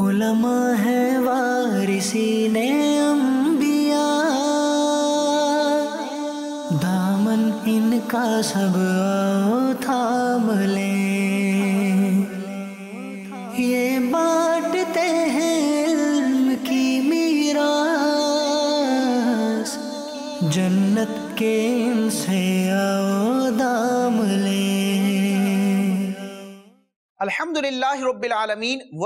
उलमा है वारिसी ने अम्बिया दामन इनका सब आओ थाम ले ये बांटते हैं की मीरा जन्नत के इंसान अल्हम्दुलिल्लाह मदनी चैनल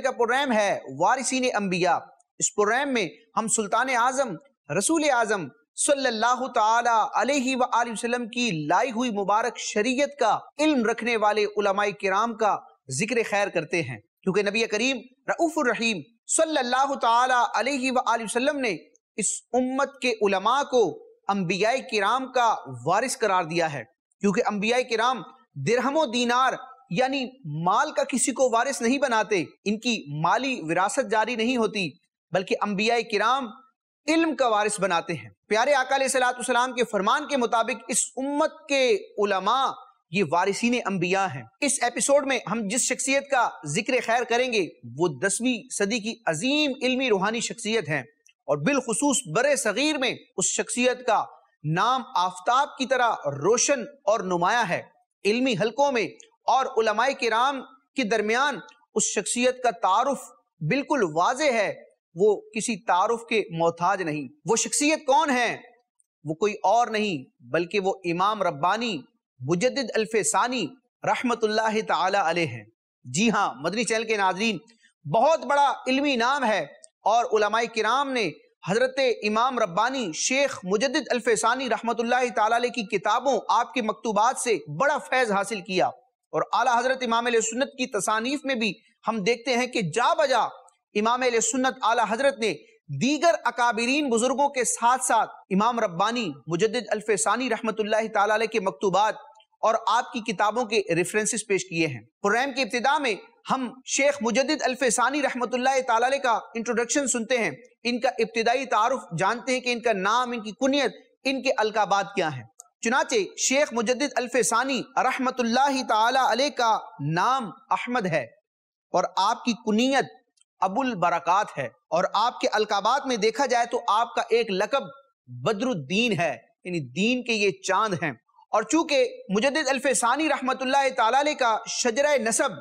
का प्रोग्राम है वारिसीन अंबिया इस प्रोग्राम में हम सुल्तान आजम रसूल आजम सल्लल्लाहु ताला अलैहि वसल्लम की लाई हुई मुबारक शरीयत का इल्म रखने वाले उलमाए किराम का जिक्र खैर करते हैं क्योंकि नबी करीम रऊफ़ुर रहीम सल्लल्लाहु ताला अलैहि वसल्लम ने इस उम्मत के उलमा को अम्बिया किराम का वारिस करार दिया है क्योंकि अम्बिया किराम दिरहमो दीनार यानी माल का किसी को वारिस नहीं बनाते इनकी माली विरासत जारी नहीं होती बल्कि अम्बिया किराम इल्म का वारिस बनाते हैं प्यारे अकाल सलाम के फरमान के मुताबिक इस उम्मत के उलमा ये वारिसीन अम्बिया हैं इस एपिसोड में हम जिस शख्सियत का जिक्र खैर करेंगे वो दसवीं सदी की अजीम इलमी रूहानी शख्सियत हैं और बिलखसूस बर सग़ीर में उस शख्सियत का नाम आफ्ताब की तरह रोशन और नुमाया है इलमी हलकों में और उलमाए के राम के दरमियान उस शख्सियत का तारफ़ बिल्कुल वाज है वो किसी तारुफ के मोहताज नहीं वो शख्सियत कौन है वो कोई और नहीं बल्कि वो इमाम रब्बानी मुजद अल्फानी रहमत ताली हैं जी हाँ मदनी चैनल के नाजरीन बहुत बड़ा इल्मी नाम है और उलमाए किराम ने हज़रत इमाम रब्बानी शेख मुजद अल्फानी रहमत ताली की किताबों आपके मकतूबात से बड़ा फैज़ हासिल किया और आला हज़रत इमाम सुन्नत की तसानीफ में भी हम देखते हैं कि जा बजा इमाम सुन्नत आला हजरत ने दीगर अकाबरीन बुजुर्गों के साथ साथ इमाम रब्बानी मुजद अल्फानी रहमत के मकतूबात और आपकी किताबों के रेफरेंसेस पेश किए हैं प्रोग्राम की इब्तदा में हम शेख मुजद अल्फानी रहमत का इंट्रोडक्शन सुनते हैं इनका इब्तदाई तारफ जानते हैं कि इनका नाम इनकी कुनियत इनके अलकाबाद क्या है चुनाचे शेख मुजद अल्फानी रहमत का नाम अहमद है और आपकी कुनियत अबुल बरकत है और आपके अलकाबात में देखा जाए तो आपका एक लकब बदरुद्दीन है यानी दीन के ये चांद हैं और चूंकि मुजद अल्फ़ानी रहमत ताली का शजर नसब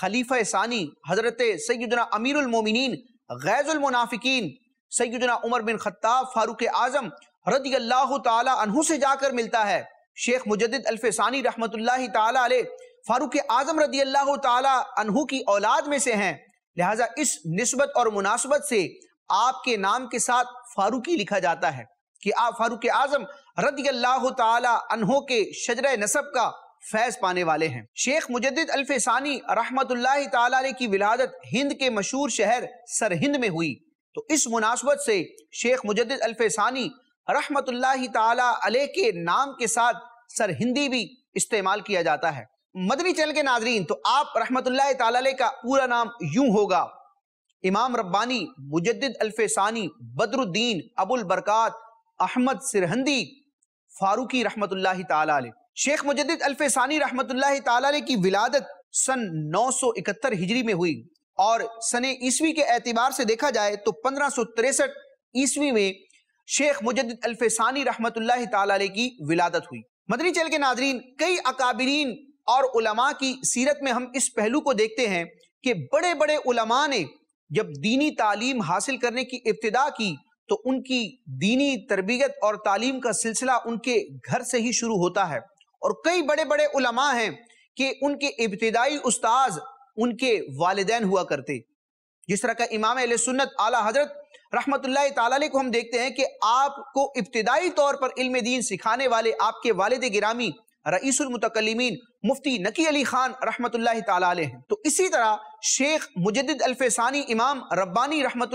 खलीफा सानी हज़रत सैदना अमीरमिन गैज़ुलमनाफिकीन सैदना उमर बिन खत्ताब फ़ारूक आज़म रदी अल्लाह तहु से जाकर मिलता है शेख मुजद अल्फ़ानी रहमत ताली फ़ारूक आज़म रदी अल्लाह तहु की औलाद में से हैं लिहाजा इस नस्बत और मुनासबत से आपके नाम के साथ फारूकी लिखा जाता है कि आप फारूक आजम रदी अल्लाह के शजर नसब का फैज पाने वाले हैं शेख मुजद अल्फानी रहमत की विलादत हिंद के मशहूर शहर सरहिंद में हुई तो इस मुनासबत से शेख मुजद अल्फानी रहमत के नाम के साथ सरहिंदी भी इस्तेमाल किया जाता है मदनी चैनल के नाजरीन तो आप रहमत ताला का पूरा नाम यूं होगा इमाम रब्बानी मुजद अल्फानी बदरुद्दीन अबुल बरकत अहमद सिरहंदी फारूकी रहमत ताला शेख मुजद अल्फानी रहमत ताला की विलादत सन 971 हिजरी में हुई और सन ईस्वी के एतबार से देखा जाए तो पंद्रह ईस्वी में शेख मुजद अल्फानी रहमत ताला की विलादत हुई मदनी चैल के नाजरीन कई अकाबरीन और उलमा की सीरत में हम इस पहलू को देखते हैं कि बड़े बड़े उलमा ने जब दीनी तालीम हासिल करने की इब्तदा की तो उनकी दीनी तरबियत और तालीम का सिलसिला उनके घर से ही शुरू होता है और कई बड़े बड़े उलमा हैं कि उनके इब्तदाई उस्ताज उनके वालदेन हुआ करते जिस तरह का इमाम सुन्नत आला हजरत रहमत ताली को हम देखते हैं कि आपको इब्तदाई तौर पर इल्म दीन सिखाने वाले आपके वालद गिरामी रईसमतकलमिन मुफ्ती नकी अली खान रहमत तो इसी तरह शेख मुजद अल्फानी इमाम रब्बानी रहमत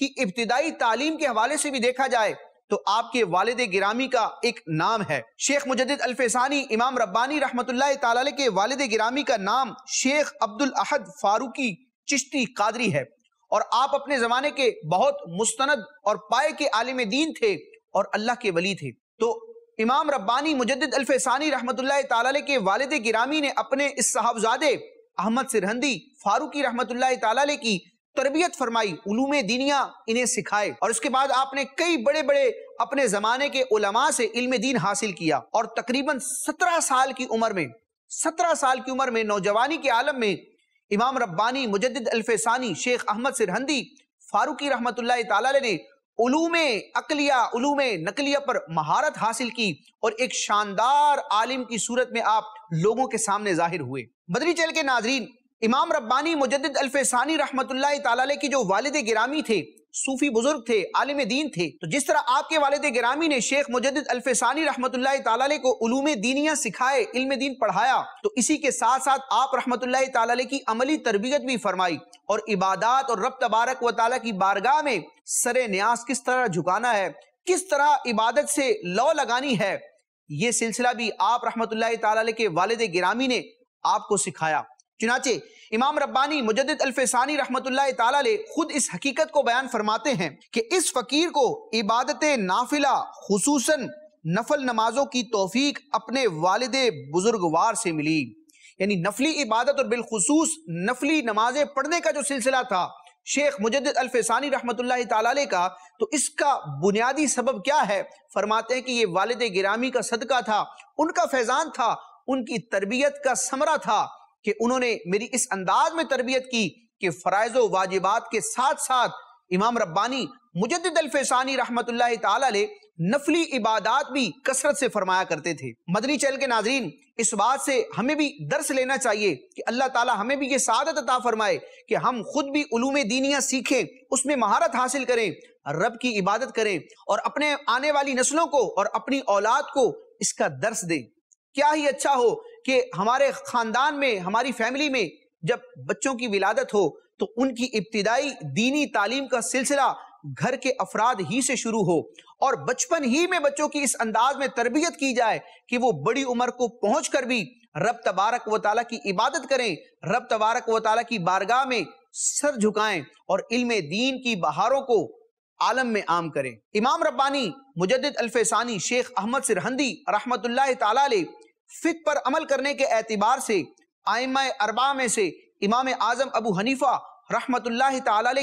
की इब्तदाई तालीम के हवाले से भी देखा जाए तो आपके वालद गिरामी का एक नाम है शेख मुजद अल्फानी इमाम रब्बानी रहमत के वालद गिरामी का नाम शेख अब्दुल अहद फारूकी चिश्ती कादरी है और आप अपने ज़माने के बहुत मुस्तंद और पाए के आलिम दीन थे और अल्लाह के वली थे तो इमाम रब्बानी मुजद अल्फ़ानी रहमत ताल के वालद गिरामी ने अपने इस साहबजादे अहमद सिरहंदी फारूकी रहमत ताल की तरबियत फरमाई उलूम दीनिया इन्हें सिखाए और उसके बाद आपने कई बड़े बड़े अपने ज़माने के उलमा से इल्म दीन हासिल किया और तकरीबन सत्रह साल की उम्र में सत्रह साल की उम्र में नौजवानी के आलम में इमाम रब्बानी मुजद अल्फ़ानी शेख अहमद सिरहंदी फारूकी रहमत ताल ने उलूम अकलिया उलूम नकलिया पर महारत हासिल की और एक शानदार आलिम की सूरत में आप लोगों के सामने जाहिर हुए बदरी चैल के नाजरीन इमाम रब्बानी मुजद अल्फानी रहमत की जो वालद गिरामी थे सूफी बुजुर्ग थे आलिम दीन थे तो जिस तरह आपके वालद गिरामी ने शेख मुजद अल्फानी रहमत को उलूम दीनिया सिखाए इल्म दीन पढ़ाया तो इसी के साथ साथ आप रहमत की अमली तरबियत भी फरमाई और इबादत और रब तबारक व ताली की बारगाह में सर न्यास किस तरह झुकाना है किस तरह इबादत से लौ लगानी है ये सिलसिला भी आप रहमत के वालद गिरामी ने आपको सिखाया चुनाचे इमाम रब्बानी मुजद अल्फानी रहमत ताले खुद इस हकीकत को बयान फरमाते हैं कि इस फ़कीर को इबादत नाफिला खसूस नफल नमाजों की तोफ़ीक अपने वालद बुजुर्गवार से मिली यानी नफली इबादत और बिलखसूस नफली नमाजें पढ़ने का जो सिलसिला था शेख मुजद अल्फानी रहमत ताले का तो इसका बुनियादी सबब क्या है फरमाते हैं कि ये वालद गिरामी का सदका था उनका फैज़ान था उनकी तरबियत का समरा था कि उन्होंने मेरी इस अंदाज में तरबियत की कि फ़रज़ वाजिबात के साथ साथ इमाम रब्बानी मुजदानी रहमत नफली इबादत भी कसरत से फरमाया करते थे मदनी चैल के नाजरीन इस बात से हमें भी दर्स लेना चाहिए कि अल्लाह ताला हमें भी ये सादत अता फरमाए कि हम खुद भी उलूम दीनिया सीखें उसमें महारत हासिल करें रब की इबादत करें और अपने आने वाली नस्लों को और अपनी औलाद को इसका दर्स दें क्या ही अच्छा हो कि हमारे ख़ानदान में हमारी फैमिली में जब बच्चों की विलादत हो तो उनकी इब्तदाई दीनी तालीम का सिलसिला घर के अफराद ही से शुरू हो और बचपन ही में बच्चों की इस अंदाज में तरबियत की जाए कि वो बड़ी उम्र को पहुँच कर भी रब तबारक व ताली की इबादत करें रब तबारक व ताली की बारगाह में सर झुकाएं और इल्म दीन की बहारों को आलम में आम करें इमाम रब्बानी मुजद अल्फानी शेख अहमद सिरहंदी रहमत ला फिक पर अमल करने के एतबार से आयम अरबा में से इमाम आजम अबू हनीफा रहमत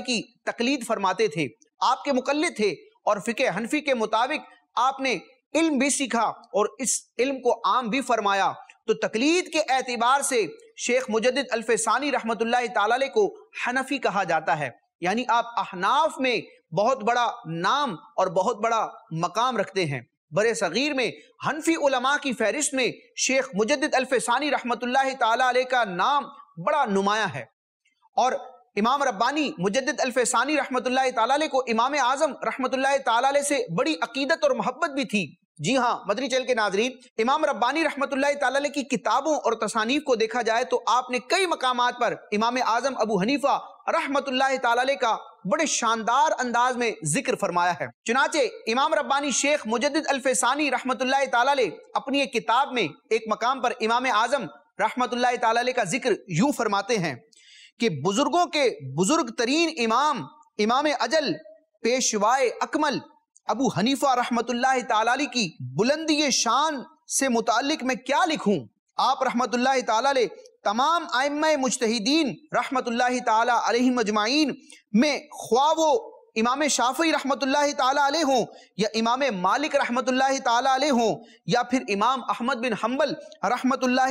की तकलीद फरमाते थे आपके मुकल थे और फ़िके हनफी के मुताबिक आपने इल्म भी सीखा और इस इल्म को आम भी फरमाया तो तकलीद के एतबार से शेख मुजद अल्फ़ानी रहमत को हनफी कहा जाता है यानी आप अहनाफ में बहुत बड़ा नाम और बहुत बड़ा मकाम रखते हैं बरे सग़ीर में हनफी उलमा की फहरिस्त में शेख मुजद अल्फ़ानी रहमत ताली का नाम बड़ा नुमाया है और इमाम रब्बानी मुजद अल्फ़ानी रहमत ताली को इमाम आज़म रहमत ताली से बड़ी अकीदत और मोहब्बत भी थी जी हाँ मदरी चैल के नाजरी इमाम रब्बानी रहमत ताली की किताबों और तसानीफ को देखा जाए तो आपने कई मकाम पर इमाम आजम अबू हनीफा रहमत तला का बड़े शानदार अंदाज में जिक्र फरमाया है चुनाचे इमाम रब्बानी शेख मुजद अल्फानी रहमत तला अपनी एक किताब में एक मकाम पर इमाम आजम रहमत तला का जिक्र यू फरमाते हैं कि बुजुर्गों के बुजुर्ग तरीन इमाम इमाम अजल पेशवाए अकमल अबू हनीफा रहमत तला की बुलंदी शान से मुतालिक मैं क्या लिखूं आप रहमत तला तमाम आयम मुजतदीन रहमत ला मजमाइन में ख्वाब इमाम शाफी रहमत ला हों या इमाम मालिक रहमत ला हों या फिर इमाम अहमद बिन हम्बल रहमत ला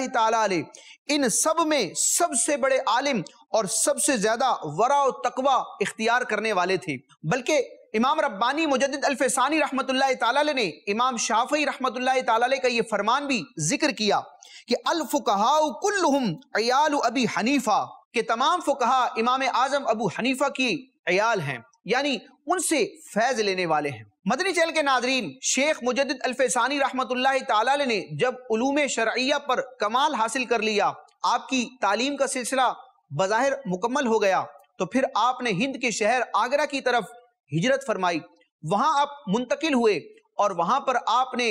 इन सब में सबसे बड़े आलिम और सबसे ज़्यादा वरा तकवा इख्तियार करने वाले थे बल्कि इमाम रब्बानी मुजद अल्फानी रहमत ने इमाम शाफी रहमत का ये फरमान भी जिक्र किया कि अलफ़ुकहाकुल्लुम अयाल अबी हनीफा के तमाम फ़ुकहा इमाम आज़म अबू हनीफा की अयाल हैं यानी उनसे फैज लेने वाले हैं मदनी चैनल के नाजरीन शेख मुजद अल्फानी रहमत ने जब उलूम शरैया पर कमाल हासिल कर लिया आपकी तालीम का सिलसिला बज़ाहिर मुकम्मल हो गया तो फिर आपने हिंद के शहर आगरा की तरफ हिजरत फरमाई वहां आप मुंतकिल हुए और वहां पर आपने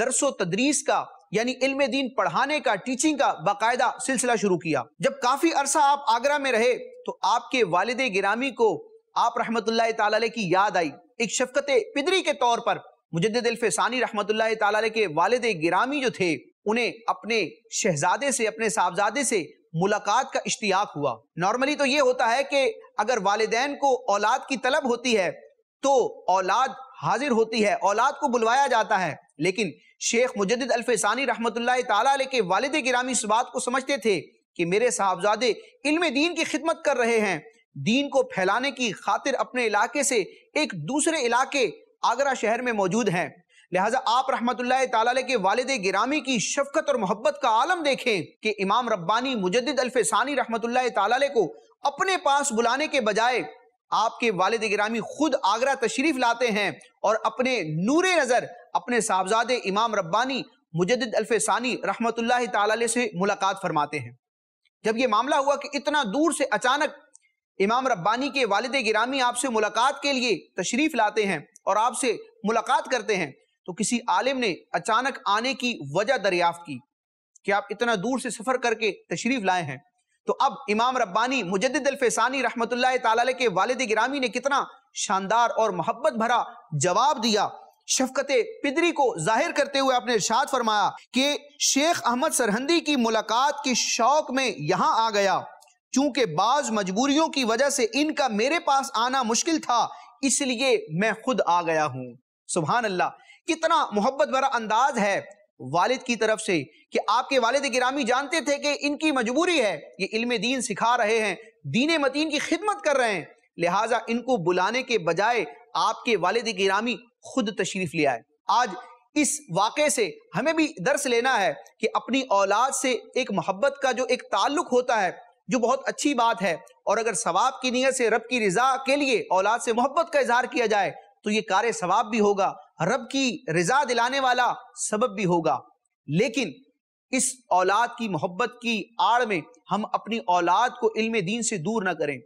दरसो तदरीस का यानी इल्म दीन पढ़ाने का टीचिंग का बाकायदा सिलसिला शुरू किया जब काफी अरसा आप आगरा में रहे तो आपके वालद गिरामी को आप रहमत की याद आई एक शफकत पिदरी के तौर पर मुजद रहमत के वालद गिरामी जो थे उन्हें अपने शहजादे से अपने साहबजादे से मुलाकात का इश्तियाक हुआ नॉर्मली तो ये होता है कि अगर वालदेन को औलाद की तलब होती है तो औलाद हाजिर होती है औलाद को बुलवाया जाता है लेकिन शेख मुजद अल्फानी रहमत के वालद गिरामी इस बात को समझते थे कि मेरे साहबजादे इल्म दीन की खिदमत कर रहे हैं दीन को फैलाने की खातिर अपने इलाके से एक दूसरे इलाके आगरा शहर में मौजूद हैं लिहाजा आप रहमत के वालद गिरामी की शफकत और मोहब्बत का आलम देखें कि इमाम रब्बानी मुजद अल्फानी रहमत को अपने पास बुलाने के बजाय आपके वालद गिरामी खुद आगरा तशरीफ लाते हैं और अपने नूर नज़र अपने साहबजाद इमाम रब्बानी मुजद अल्फानी रहमत से मुलाकात फरमाते हैं जब ये मामला हुआ कि इतना दूर से अचानक इमाम रब्बानी के वालद गिरामी आपसे मुलाकात के लिए तशरीफ़ लाते हैं और आपसे मुलाकात करते हैं तो किसी आलिम ने अचानक आने की वजह दरियाफ्त की कि आप इतना दूर से सफ़र करके तशरीफ़ लाए हैं तो अब इमाम रब्बानी मुजद्दफ़ानी रहमत के वालद गिरामी ने कितना शानदार और मोहब्बत भरा जवाब दिया शफकत पिदरी को जाहिर करते हुए अपने इर्शाद फरमाया कि शेख अहमद सरहंदी की मुलाकात के शौक में यहाँ आ गया चूंकि बाज मजबूरियों की वजह से इनका मेरे पास आना मुश्किल था इसलिए मैं खुद आ गया हूँ सुबहान अल्लाह कितना मोहब्बत भरा अंदाज है वालिद की तरफ से कि आपके वालिद गिरामी जानते थे कि इनकी मजबूरी है ये इल्म दीन सिखा रहे हैं दीन मतीन की खिदमत कर रहे हैं लिहाजा इनको बुलाने के बजाय आपके वालिद गिरामी खुद तशरीफ ले आए आज इस वाक़े से हमें भी दर्स लेना है कि अपनी औलाद से एक मोहब्बत का जो एक ताल्लुक होता है जो बहुत अच्छी बात है और अगर सवाब की नीयत से रब की रजा के लिए औलाद से मोहब्बत का इजहार किया जाए तो ये कार्य सवाब भी होगा रब की रजा दिलाने वाला सबब भी होगा लेकिन इस औलाद की मोहब्बत की आड़ में हम अपनी औलाद को इल्म दीन से दूर ना करें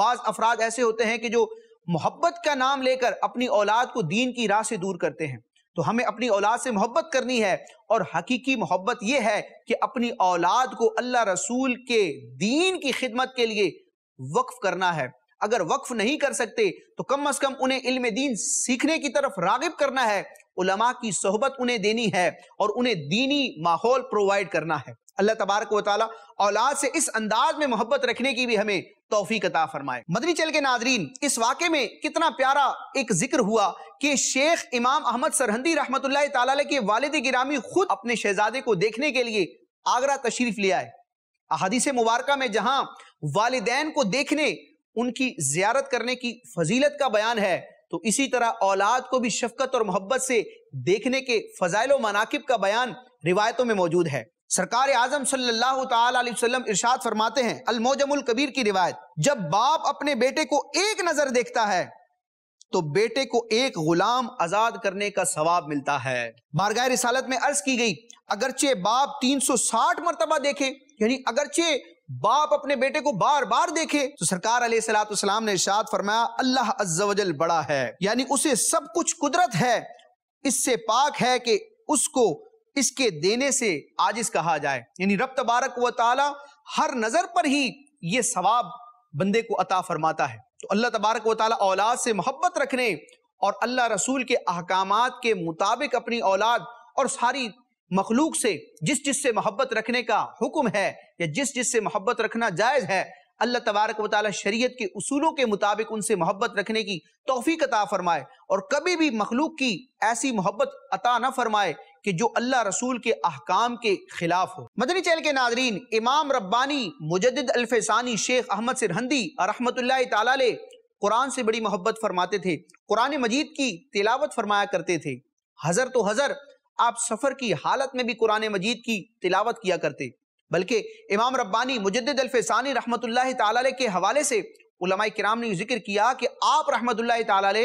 बाज अफराद ऐसे होते हैं कि जो मोहब्बत का नाम लेकर अपनी औलाद को दीन की राह से दूर करते हैं तो हमें अपनी औलाद से मोहब्बत करनी है और हकीकी मोहब्बत यह है कि अपनी औलाद को अल्लाह रसूल के दीन की खिदमत के लिए वक्फ करना है अगर वक्फ नहीं कर सकते तो कम अज कम उन्हें इल्म दीन सीखने की तरफ रागिब करना है उलमा की सोहबत उन्हें देनी है और उन्हें दीनी माहौल प्रोवाइड करना है अल्लाह तबारक वाली औलाद से इस अंदाज में मोहब्बत रखने की भी हमें तोफ़ी कता फरमाए मदनी चल के नाजरीन इस वाक़े में कितना प्यारा एक जिक्र हुआ कि शेख इमाम अहमद सरहंदी रहमत के वालद गिरामी खुद अपने शहजादे को देखने के लिए आगरा तशरीफ ले आए अहादीस मुबारका में जहां वालदेन को देखने उनकी जियारत करने की फजीलत का बयान है तो इसी तरह औलाद को भी शफकत और मोहब्बत से देखने के फजाइल मनाकब का बयान रिवायतों में मौजूद है सरकार आजम सल्लल्लाहु अलैहि वसल्लम इरशाद फरमाते हैं अलमोजमुल कबीर की रिवायत जब बाप अपने बेटे को एक नजर देखता है तो बेटे को एक गुलाम आजाद करने का सवाब मिलता है बारगाह रिसालत में अर्ज की गई अगरचे बाप 360 मरतबा देखे यानी अगरचे बाप अपने बेटे को बार बार देखे तो सरकार अली सलाम ने इशाद फरमाया अल्लाह अज्जवजल बड़ा है यानी उसे सब कुछ कुदरत है इससे पाक है कि उसको इसके देने से आजिज कहा जाए यानी रब तबारक व ताला हर नजर पर ही ये सवाब बंदे को अता फरमाता है तो अल्लाह तबारक व ताला औलाद से मोहब्बत रखने और अल्लाह रसूल के अहकाम के मुताबिक अपनी औलाद और सारी मखलूक से जिस जिस से मोहब्बत रखने का हुक्म है या जिस जिस से मोहब्बत रखना जायज़ है अल्लाह तबारक वाली शरीयत के उसूलों के मुताबिक उनसे मोहब्बत रखने की तोफ़ी अता फ़रमाए और कभी भी मखलूक की ऐसी मोहब्बत अता न फरमाए कि जो अल्लाह रसूल के अहकाम के खिलाफ हो मदनी चैल के नादरीन इमाम रब्बानी मुजद अल्फानी शेख अहमद सिरहंदी रहमत ताले कुरान से बड़ी मोहब्बत फरमाते थे कुरान मजीद की तिलावत फरमाया करते थे हज़र तो हज़र आप सफर की हालत में भी कुरान मजीद की तिलावत किया करते बल्कि इमाम रब्बानी मुजद अलफसानी रहमत ताल के हवाले से उलमाए कराम ने जिक्र किया कि आप रहमत ताल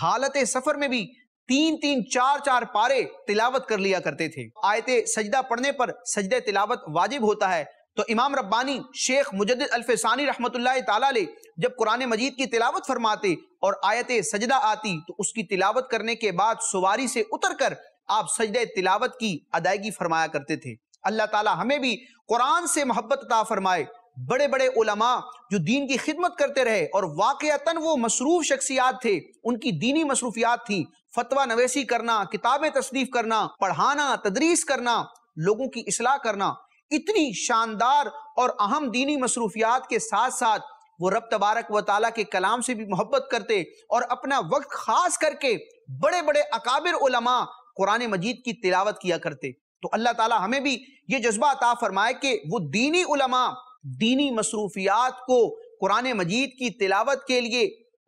हालत सफर में भी तीन तीन चार चार पारे तिलावत कर लिया करते थे आयते सजदा पढ़ने पर सजद तिलावत वाजिब होता है तो इमाम रब्बानी शेख मुजद अलफसानी रहमत ताल जब कुरान मजीद की तिलावत फरमाते और आयत सजदा आती तो उसकी तिलावत करने के बाद सुवारी से उतर कर आप सजद तिलावत की अदायगी फरमाया करते थे अल्लाह ताला हमें भी कुरान से मोहब्बत ता फरमाए बड़े बड़े उलमा जो दीन की खिदमत करते रहे और वाक़ता वो मसरूफ़ शख्सियात थे उनकी दीनी मसरूफियात थी फतवा नवेसी करना किताबें तसनीफ़ करना पढ़ाना तदरीस करना लोगों की असलाह करना इतनी शानदार और अहम दीनी मसरूफियात के साथ साथ वो रब तबारक व ताली के कलाम से भी मोहब्बत करते और अपना वक्त खास करके बड़े बड़े अकाबिर उलमा कुरान मजीद की तिलावत किया करते तो अल्लाह ताला हमें भी ये जज्बा अता फरमाए कि वो दीनी उलमा दीनी मसरूफियात को कुरान मजीद की तिलावत के लिए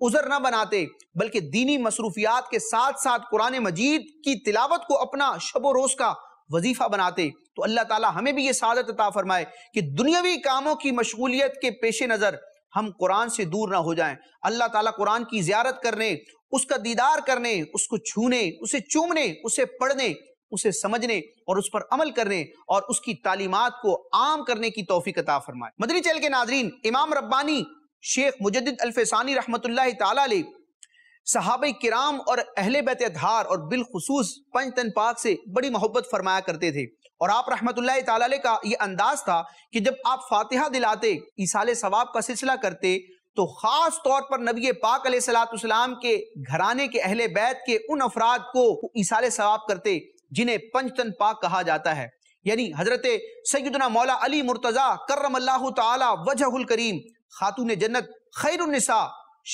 उजर ना बनाते बल्कि दीनी मसरूफियात के साथ साथ कुरान मजीद की तिलावत को अपना शब रोज का वजीफा बनाते तो अल्लाह ताला हमें भी ये सादत अता फरमाए कि दुनियावी कामों की मशगूलियत के पेश नज़र हम कुरान से दूर ना हो जाएं अल्लाह ताला कुरान की ज्यारत करने उसका दीदार करने उसको छूने उसे चूमने उसे पढ़ने उसे समझने और उस पर अमल करने और उसकी तालीमत को आम करने की तोफ़ी कता फरमाए मदनी चैल के नाजरीन इमाम रब्बानी शेख मुजद अल्फानी रहमत ताली सहाब कराम और अहल बैत अधार और बिलखसूस पंच तन पाक से बड़ी मोहब्बत फरमाया करते थे और आप रहमत का यह अंदाज था कि जब आप फातिहा दिलाते ईसाल सवाब का सिलसिला करते तो खास तौर पर नबी पाक सलाम के घराने के अहले बैत के उन अफराद को इशारे सवाब करते जिन्हें पंचतन पाक कहा जाता है यानी हजरत सैदना मौला अली मुर्तज़ा करम अल्लाह तजहुल करीम खातून जन्नत खैरसा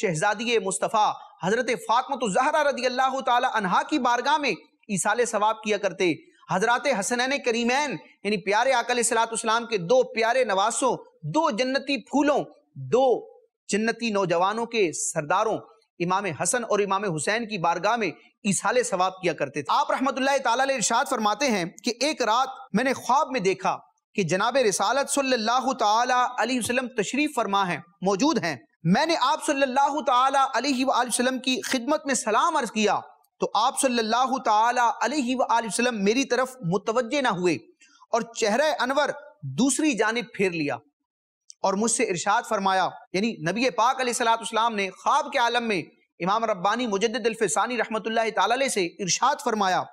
शहजादी मुस्तफ़ा हजरत फातमत जहरा रदी अल्लाह तहा की बारगाह में ईसाल सवाब किया करते हजरत हसनैन करीमैन यानी प्यारे आकल सलाम के दो प्यारे नवासों दो जन्नती फूलों दो जन्नती नौजवानों के सरदारों इमाम हसन और इमाम हुसैन की बारगाह में इसाले सवाब किया करते थे आप ताला ने इरशाद फरमाते हैं कि एक रात मैंने ख्वाब में देखा कि जनाब रिसालत सल्लल्लाहु ताला अलैहि वसल्लम तशरीफ फरमा है मौजूद हैं मैंने आप सल्लल्लाहु ताला अलैहि वसल्लम की खिदमत में सलाम अर्ज किया तो आप सल्लल्लाहु ताला अलैहि वसल्लम मेरी तरफ मुतवजह ना हुए और चेहरा अनवर दूसरी जानब फेर लिया और मुझसे इरशाद फरमाया यानी नबी पाक सलाम ने ख्वाब के आलम में इमाम रब्बानी मुजदानी रहमत ताली से इरशाद फरमाया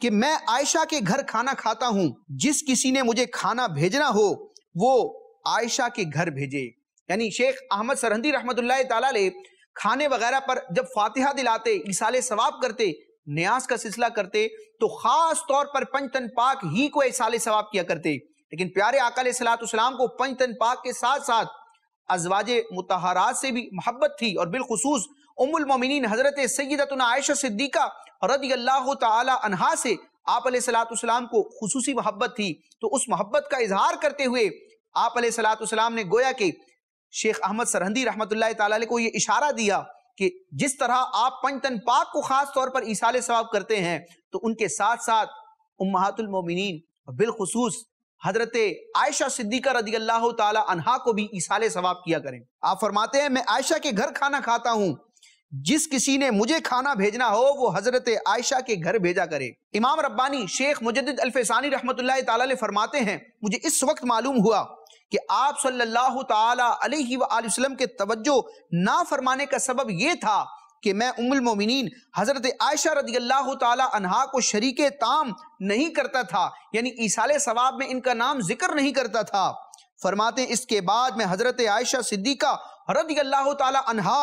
कि मैं आयशा के घर खाना खाता हूँ जिस किसी ने मुझे खाना भेजना हो वो आयशा के घर भेजे यानी शेख अहमद सरहंदी रहमत ताली खाने वगैरह पर जब फातिहा दिलाते इसाले सवाब करते न्यास का सिलसिला करते तो ख़ास तौर पर पंचतन पाक ही को इसाले सवाब किया करते लेकिन प्यारे आकल सलाम को पंचतन पाक के साथ साथ अजवाज मतहरात से भी मोहब्बत थी और बिलखसूस उमिन हजरत सैदत आयशा सिद्दीका रदी अल्लाह तहा से आप सलाम को खसूसी मोहब्बत थी तो उस मोहब्बत का इजहार करते हुए आप सलाम ने गोया के शेख अहमद सरहंदी रहमत को ये इशारा दिया कि जिस तरह आप पंचतन पाक को खास तौर पर ईसाल सवाब करते हैं तो उनके साथ साथ उम्मातुलमिन बिलखसूस हजरत आयशा सिद्दीका रदी अल्लाह तहा को भी इसाले सवाब किया करें आप फरमाते हैं मैं आयशा के घर खाना खाता हूँ जिस किसी ने मुझे खाना भेजना हो वो हजरत आयशा के घर भेजा करे इमाम रब्बानी शेख मुजद अल्फानी रहमत ताला फरमाते हैं मुझे इस वक्त मालूम हुआ कि आप सल्लल्लाहु ताला अलैहि वसल्लम के तवज्जो ना फरमाने का सबब यह था कि मैं उमुल मोमिनीन हज़रत आयशा रदी अल्लाह तहा को शरीक ताम नहीं करता था यानी ईसाल सवाब में इनका नाम जिक्र नहीं करता था फरमाते इसके बाद में हज़रत आयशा सिद्दीका रदी अल्लाह तहा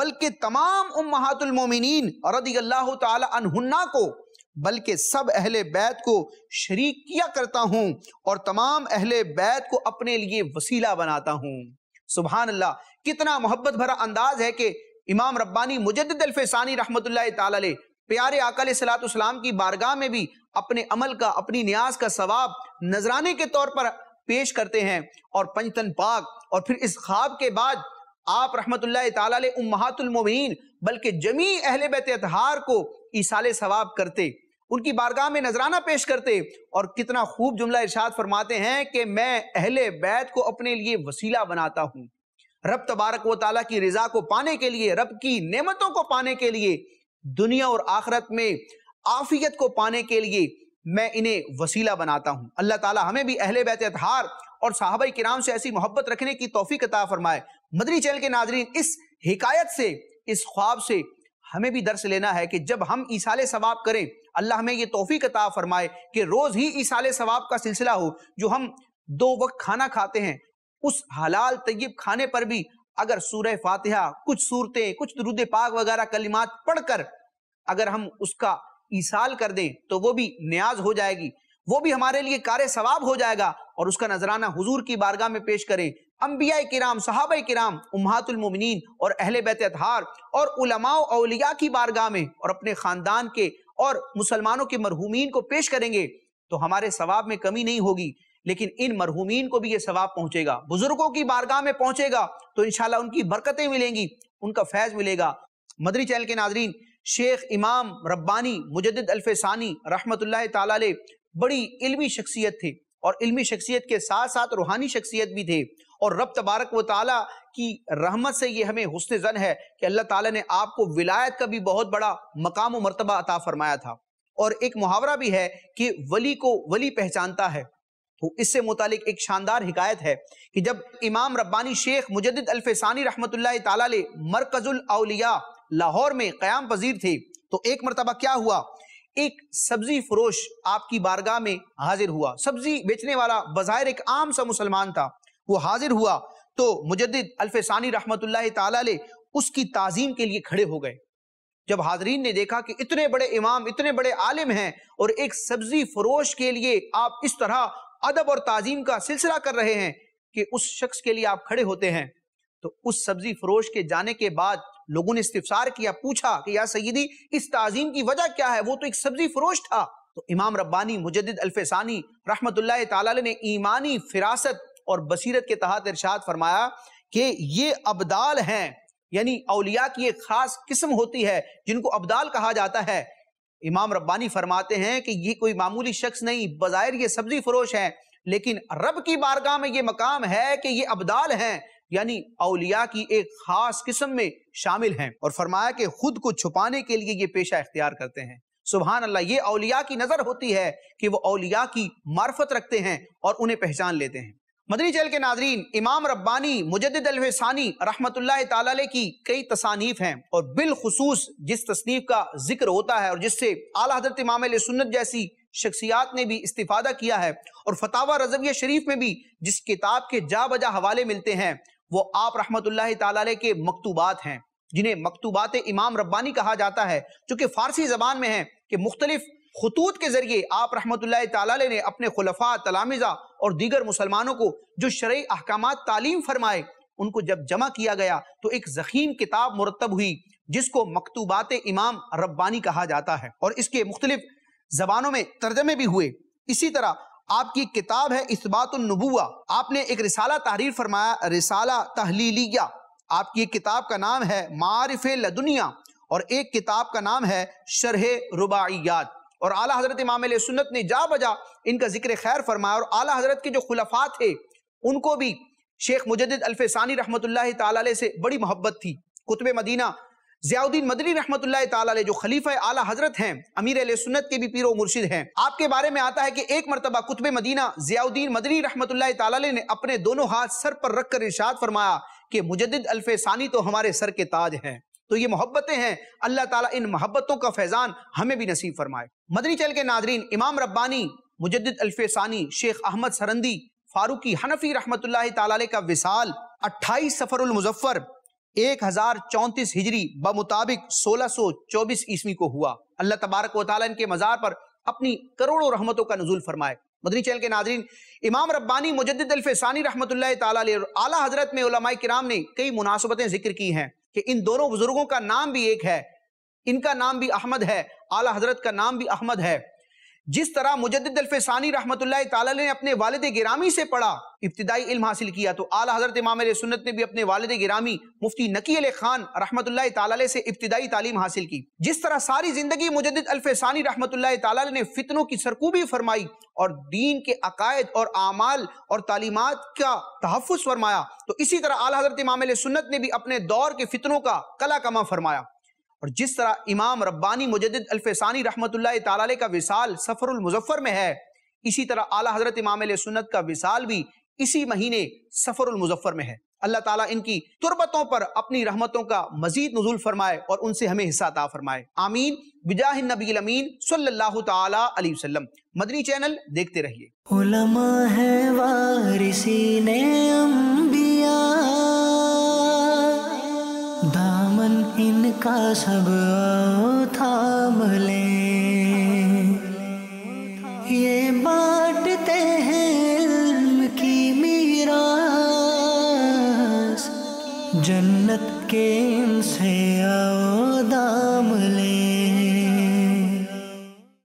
बल्कि तमाम उमहातुलमोमिन रदी अल्लाह तहुन्ना को बल्कि सब अहले बैत को शरीक किया करता हूँ और तमाम अहले बैत को अपने लिए वसीला बनाता हूँ सुबहानल्ला कितना मोहब्बत भरा अंदाज है कि इमाम रब्बानी मुजदानी रहमत ताल प्यारे आकल सलाम की बारगाह में भी अपने अमल का अपनी न्याज का सवाब नजराने के तौर पर पेश करते हैं और पंचतन पाक और फिर इस ख्वाब के बाद आप रहमत तमहतुलमोबीन बल्कि जमी अहल बैत को ईसाल सवाब करते उनकी बारगाह में नजराना पेश करते और कितना खूब जुमला इर्शाद फरमाते हैं कि मैं अहल बैत को अपने लिए वसीला बनाता हूँ रब तबारक व ताली की रजा को पाने के लिए रब की नेमतों को पाने के लिए दुनिया और आखरत में आफियत को पाने के लिए मैं इन्हें वसीला बनाता हूँ अल्लाह ताला हमें भी अहले बैत अतहार और साहब किराम से ऐसी मोहब्बत रखने की तोफ़ी अता फरमाए मदरी चैनल के नाजरीन इस हिकायत से इस ख्वाब से हमें भी दर्स लेना है कि जब हम ईसाल सवाब करें अल्लाह हमें ये तोफ़ी अता फरमाए कि रोज़ ही ईसाल सवाब का सिलसिला हो जो हम दो वक्त खाना खाते हैं उस हलाल तयब खाने पर भी अगर सूरह फातिहा कुछ सूरतें कुछ दरुद पाक वगैरह कलिमात पढ़कर अगर हम उसका ईसाल कर दें तो वो भी न्याज हो जाएगी वो भी हमारे लिए कार्य सवाब हो जाएगा और उसका नजराना हुजूर की बारगाह में पेश करें अम्बिया किराम साहब किराम उमहतुलमिन और अहल बैत अतहार और उलमाओलिया की बारगाह में और अपने ख़ानदान के और मुसलमानों के मरहूमिन को पेश करेंगे तो हमारे सवाब में कमी नहीं होगी लेकिन इन मरहूमिन को भी ये सवाब पहुंचेगा बुजुर्गों की बारगाह में पहुंचेगा तो इनशाला उनकी बरकतें मिलेंगी उनका फैज मिलेगा मदरी चैनल के नाजरीन शेख इमाम रब्बानी मुजद अल्फानी रहमत बड़ी इलमी शख्सियत थे और इलमी शख्सियत के साथ साथ रूहानी शख्सियत भी थे और रब तबारक व ताली की रहमत से ये हमें हुसन जन है कि अल्लाह ताला ने आपको विलायत का भी बहुत बड़ा मकाम व मरतबा अता फरमाया था और एक मुहावरा भी है कि वली को वली पहचानता है तो इससे मुतालिक एक शानदार हिकायत है कि जब इमाम रब्बानी शेख मुजद अल्फानी रहमत ताली मरकजुल अलिया लाहौर में क़्याम पजीर थे तो एक मरतबा क्या हुआ एक सब्जी फरोश आपकी बारगाह में हाजिर हुआ सब्जी बेचने वाला बाहिर एक आम सा मुसलमान था वो हाजिर हुआ तो मुजद अल्फानी रहमत ताली उसकी ताजीम के लिए खड़े हो गए जब हाजरीन ने देखा कि इतने बड़े इमाम इतने बड़े आलिम हैं और एक सब्जी फरोश के लिए आप इस तरह अदब और ताजीम का सिलसिला कर रहे हैं कि उस शख्स के लिए आप खड़े होते हैं तो उस सब्जी फरोश के जाने के बाद लोगों ने इस्तफसार किया पूछा कि या सईदी इस ताजीम की वजह क्या है वो तो एक सब्जी फरोश था तो इमाम रब्बानी मुजद अल्फानी रहमत ने ईमानी फिरासत और बसीरत के तहत इरशाद फरमाया कि ये अबदाल हैं यानी अलिया की एक खास किस्म होती है जिनको अबदाल कहा जाता है इमाम रब्बानी फरमाते हैं कि ये कोई मामूली शख्स नहीं बज़ाहिर ये सब्जी फरोश है लेकिन रब की बारगाह में ये मकाम है कि ये अबदाल हैं यानी अलिया की एक खास किस्म में शामिल हैं और फरमाया कि खुद को छुपाने के लिए ये पेशा इख्तियार करते हैं सुबहान अल्लाह ये अलिया की नज़र होती है कि वो अलिया की मार्फत रखते हैं और उन्हें पहचान लेते हैं मदनी चैल के नाजरीन इमाम रब्बानी मुजदानी रहमत की कई तसानीफ हैं और बिलखसूस जिस तसनीफ का जिक्र होता है और जिससे आला हजरत इमाम सुन्नत जैसी शख्सियात ने भी इस्तीफादा किया है और फतावा रजविया शरीफ में भी जिस किताब के जा बजा हवाले मिलते हैं वो आप रहमत के मकतूबात हैं जिन्हें मकतूबात इमाम रब्बानी कहा जाता है जो कि फ़ारसी ज़बान में है कि मुख्तलिफ़ खतूत के जरिए आप रहमत ताली ने अपने खुलफा तलामिजा और दीगर मुसलमानों को जो शर्य अहकाम तालीम फरमाए उनको जब जमा किया गया तो एक जखीम किताब मुरतब हुई जिसको मकतूबात इमाम रब्बानी कहा जाता है और इसके मुख्तलिफ जबानों में तर्जमे भी हुए इसी तरह आपकी किताब है इसबातुलनबुआ आपने एक रिसाला तहरीर फरमाया रिसाला तहलीलिया आपकी एक किताब का नाम है मारफ लदुनिया और एक किताब का नाम है शरह रुबायात और आला हजरत इमाम सुन्नत ने जा बजा इनका जिक्र खैर फरमाया और आला हजरत के जो खुलफा थे उनको भी शेख मुजद अल्फानी रहमत से बड़ी मोहब्बत थी कुतब मदीना जियाउद्दीन मदनी रहमत जो खलीफा आला हजरत हैं अमीर सुन्नत के भी पीर मुर्शिद हैं आपके बारे में आता है कि एक मरतबा कुतब मदीना जियाउद्दीन मदनी रहमत ने अपने दोनों हाथ सर पर रखकर इर्शाद फरमाया कि मुजद सानी तो हमारे सर के ताज हैं तो ये मोहब्बतें हैं अल्लाह ताला इन मोहब्बतों का फैज़ान हमें भी नसीब फरमाए मदनी चल के नादरीन इमाम रब्बानी मुजद अल्फानी शेख अहमद सरंदी फारूकी हनफी रहमत ताल का विसाल अट्ठाईस सफ़रमजफ़र एक हज़ार चौंतीस हिजरी ब मुताबिक सोलह सौ चौबीस ईस्वी को हुआ अल्लाह तबारक वाली इनके मज़ार पर अपनी करोड़ों रहमतों का नजूल फरमाए मदनी चैनल के नाजरीन इमाम रब्बानी मुजद अल्फानी रहमत आला हजरत में किराम ने कई मुनासबतें जिक्र की हैं कि इन दोनों बुजुर्गों का नाम भी एक है इनका नाम भी अहमद है आला हजरत का नाम भी अहमद है जिस तरह मुजद अल्फानी रहमत ने अपने वालद गिरामी से पढ़ा इब्तदाई इल्म हासिल किया तो आला हजरत इमाम सुन्नत ने भी अपने वालद गिरामी मुफ्ती नकी अल खान रहमत से इब्तदाई तालीम हासिल की जिस तरह सारी जिंदगी मुजद अल्फानी रहमत ने फितनों की सरकूबी फरमाई और दीन के अकायद और आमाल और तालीमत का तहफ़ फरमाया तो इसी तरह आला हजरत इमाम सुन्नत ने भी अपने दौर के फितनों का कला कमा फरमाया और जिस तरह इमाम रब्बानी मुजद अल्फानी रहमत लाई का विसाल सफ़रमजफ़र में है इसी तरह आला हज़रत इमाम सुन्नत का विसाल भी इसी महीने सफ़रमजफ़र में है अल्लाह ताला इनकी तुरबतों पर अपनी रहमतों का मजीद नजूल फरमाए और उनसे हमें हिस्सा ता फरमाए आमीन बिजाह नबी अमीन सल्लल्लाहु ताला अलैहि वसल्लम मदनी चैनल देखते रहिए है वारिसी ने इनका सब थाम ले ये बांटते हैं की मीरा जन्नत के